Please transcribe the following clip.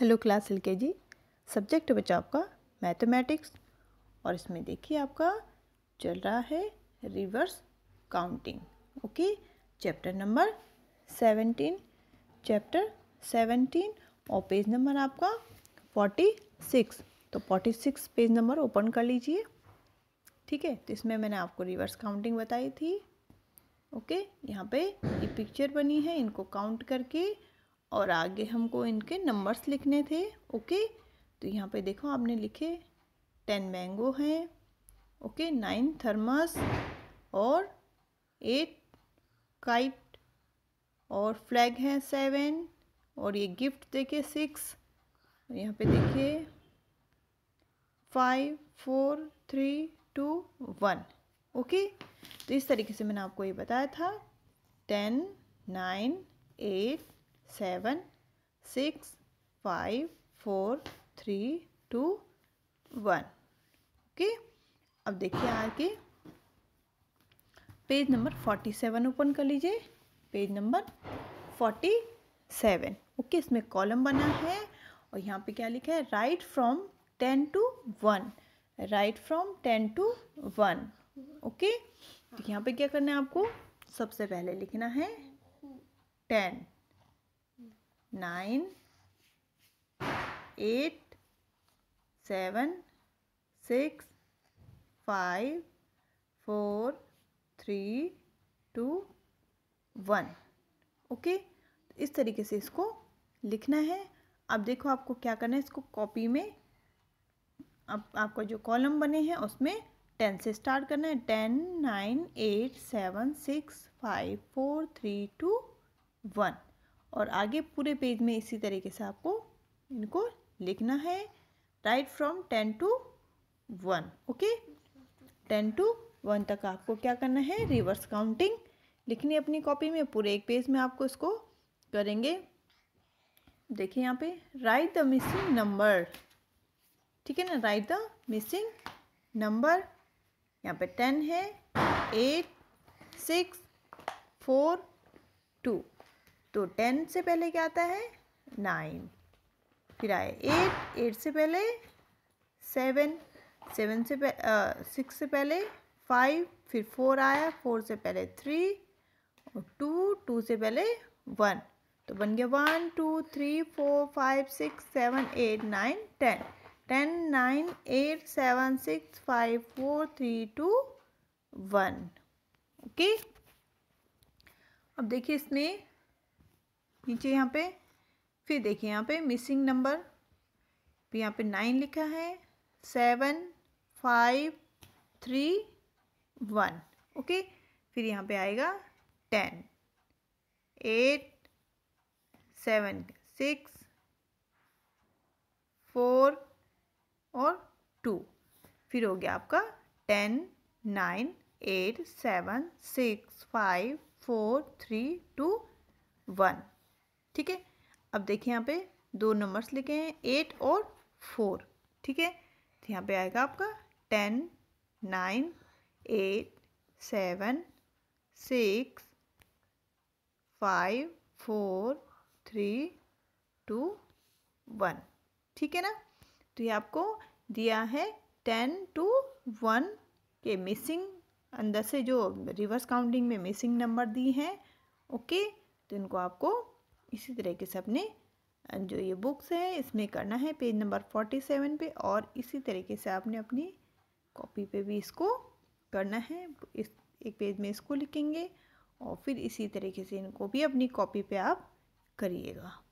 hello class L के जी subject बचा आपका मैथमेटिक्स और इसमें देखिए आपका चल रहा है reverse counting okay chapter number seventeen chapter seventeen और पेज नंबर आपका फोर्टी सिक्स तो forty six page number open कर लीजिए ठीक है तो इसमें मैंने आपको रिवर्स काउंटिंग बताई थी ओके यहाँ पे ये पिक्चर बनी है इनको काउंट करके और आगे हमको इनके नंबर्स लिखने थे ओके तो यहाँ पे देखो आपने लिखे टेन मैंगो हैं ओके नाइन थर्मस और एट काइट और फ्लैग है सेवन और ये गिफ्ट देखे सिक्स और यहाँ पे देखिए five four three two one okay तो इस तरीके से मैंने आपको ये बताया था ten nine eight seven six five four three two one okay अब देखिए आगे page number forty seven open कर लीजिए page number forty seven okay इसमें कॉलम बना है और यहाँ पे क्या लिखा है write from ten to one write from ten to one okay तो यहाँ पे क्या करना है आपको सबसे पहले लिखना है ten nine eight seven six five four three two one okay इस तरीके से इसको लिखना है अब देखो आपको क्या करना है इसको कॉपी में अब आपका जो कॉलम बने हैं उसमें टेन से स्टार्ट करना है ten nine eight seven six five four three two one और आगे पूरे पेज में इसी तरीके से आपको इनको लिखना है write from ten to one okay ten to one तक आपको क्या करना है रिवर्स काउंटिंग लिखनी है अपनी कॉपी में पूरे एक पेज में आपको इसको करेंगे देखिए यहाँ पे राइट द मिसिंग नंबर ठीक है ना राइट द मिसिंग नंबर यहाँ पे टेन है एट सिक्स फोर टू तो टेन से पहले क्या आता है नाइन फिर आए एट एट से पहले सेवन सेवन से सिक्स से पहले फाइव फिर फोर आया फोर से पहले थ्री और टू टू से पहले वन तो बन गया one two three four five six seven eight nine ten ten nine eight seven six five four three two one okay अब देखिए इसमें नीचे यहाँ पे फिर देखिए यहाँ पे मिसिंग नंबर फिर यहाँ पे नाइन लिखा है seven five three one okay फिर यहाँ पे आएगा ten eight seven six four और टू फिर हो गया आपका ten nine eight seven six five four three two one ठीक है अब देखिए यहाँ पे दो नंबर्स लिखे हैं एट और फोर ठीक है तो यहाँ पे आएगा आपका ten nine eight seven six five four three two one ठीक है ना तो ये आपको दिया है टेन टू वन के मिसिंग अंदर से जो रिवर्स काउंटिंग में मिसिंग नंबर दी हैं ओके तो इनको आपको इसी तरीके से अपने जो ये बुक्स है इसमें करना है पेज नंबर फोर्टी सेवन पर और इसी तरीके से आपने अपनी कॉपी पे भी इसको करना है इस एक पेज में इसको लिखेंगे और फिर इसी तरीके से इनको भी अपनी कॉपी पे आप करिएगा